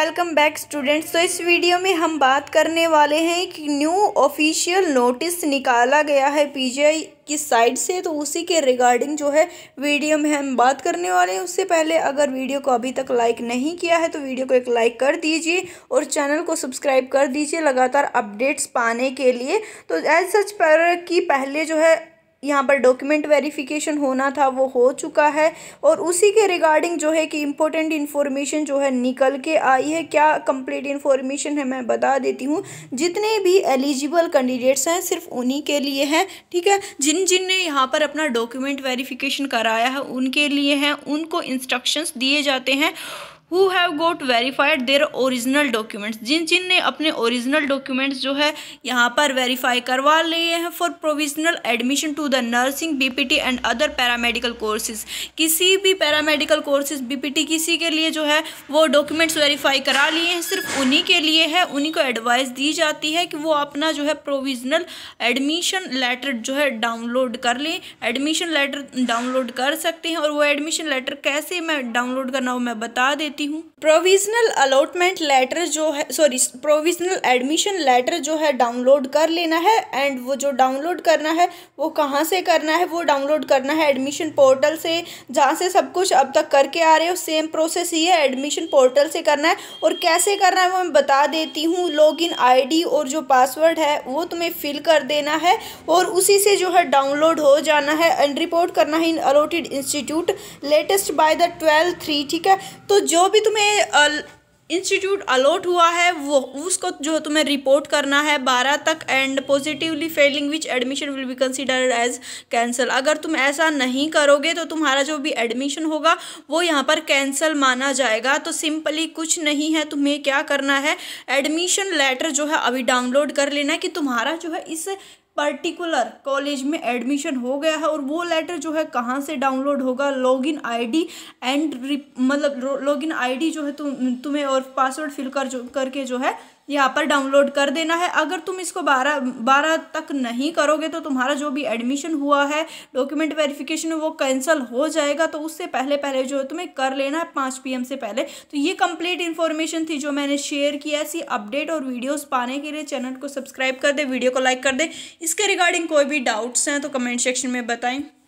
welcome back students तो इस video में हम बात करने वाले हैं कि न्यू ऑफिशियल नोटिस निकाला गया है पीजीआई की साइड से तो उसी के रिगार्डिंग जो है वीडियो में हम बात करने वाले हैं उससे पहले अगर वीडियो को अभी तक लाइक नहीं किया है तो वीडियो को एक लाइक कर दीजिए और चैनल को सब्सक्राइब कर दीजिए लगातार अपडेट्स पाने के लिए तो एज सच पर कि पहले जो है यहाँ पर डॉक्यूमेंट वेरिफिकेशन होना था वो हो चुका है और उसी के रिगार्डिंग जो है कि इम्पोर्टेंट इन्फॉर्मेशन जो है निकल के आई है क्या कंप्लीट इन्फॉर्मेशन है मैं बता देती हूँ जितने भी एलिजिबल कैंडिडेट्स हैं सिर्फ उन्हीं के लिए हैं ठीक है जिन जिन ने यहाँ पर अपना डॉक्यूमेंट वेरीफिकेशन कराया है उनके लिए हैं उनको इंस्ट्रक्शंस दिए जाते हैं who have got verified their original documents जिन जिन ने अपने ओरिजिनल डॉक्यूमेंट्स जो है यहाँ पर वेरीफाई करवा लिए हैं for provisional admission to the nursing B P T and other paramedical courses किसी भी paramedical courses B P T किसी के लिए जो है वो डॉक्यूमेंट्स वेरीफाई करा लिए हैं सिर्फ उन्हीं के लिए है उन्हीं को एडवाइस दी जाती है कि वो अपना जो है प्रोविजनल एडमिशन लेटर जो है डाउनलोड कर लें एडमिशन लेटर डाउनलोड कर सकते हैं और वो एडमिशन लेटर कैसे मैं डाउनलोड करना हो मैं बता देती करती हूँ प्रोविजनल अलॉटमेंट लेटर जो है सॉरी प्रोविजनल एडमिशन लेटर जो है डाउनलोड कर लेना है एंड वो जो डाउनलोड करना है वो कहाँ से करना है वो डाउनलोड करना है एडमिशन पोर्टल से जहाँ से सब कुछ अब तक करके आ रहे हो सेम प्रोसेस ही है एडमिशन पोर्टल से करना है और कैसे करना है वो मैं बता देती हूँ लॉग इन और जो पासवर्ड है वो तुम्हें फिल कर देना है और उसी से जो है डाउनलोड हो जाना है एंड रिपोर्ट करना है in allotted institute latest by the twelve three ठीक है तो जो भी तुम्हें इंस्टीट्यूट अलॉट हुआ है वो उसको जो तुम्हें रिपोर्ट करना है बारह तक and positively failing which admission will be considered as cancel अगर तुम ऐसा नहीं करोगे तो तुम्हारा जो भी एडमिशन होगा वो यहाँ पर कैंसिल माना जाएगा तो सिंपली कुछ नहीं है तुम्हें क्या करना है एडमिशन लेटर जो है अभी डाउनलोड कर लेना है कि तुम्हारा जो है इस पर्टिकुलर कॉलेज में एडमिशन हो गया है और वो लेटर जो है कहाँ से डाउनलोड होगा लॉगिन आईडी एंड मतलब लॉगिन आईडी जो है तुम तुम्हें और पासवर्ड फिल कर जो करके जो है यहाँ पर डाउनलोड कर देना है अगर तुम इसको बारह बारह तक नहीं करोगे तो तुम्हारा जो भी एडमिशन हुआ है डॉक्यूमेंट वेरिफिकेशन वो कैंसिल हो जाएगा तो उससे पहले पहले जो है तुम्हें कर लेना है पाँच पी से पहले तो ये कंप्लीट इन्फॉर्मेशन थी जो मैंने शेयर किया ऐसी अपडेट और वीडियोस पाने के लिए चैनल को सब्सक्राइब कर दे वीडियो को लाइक कर दे इस इसके रिगार्डिंग कोई भी डाउट्स हैं तो कमेंट सेक्शन में बताएं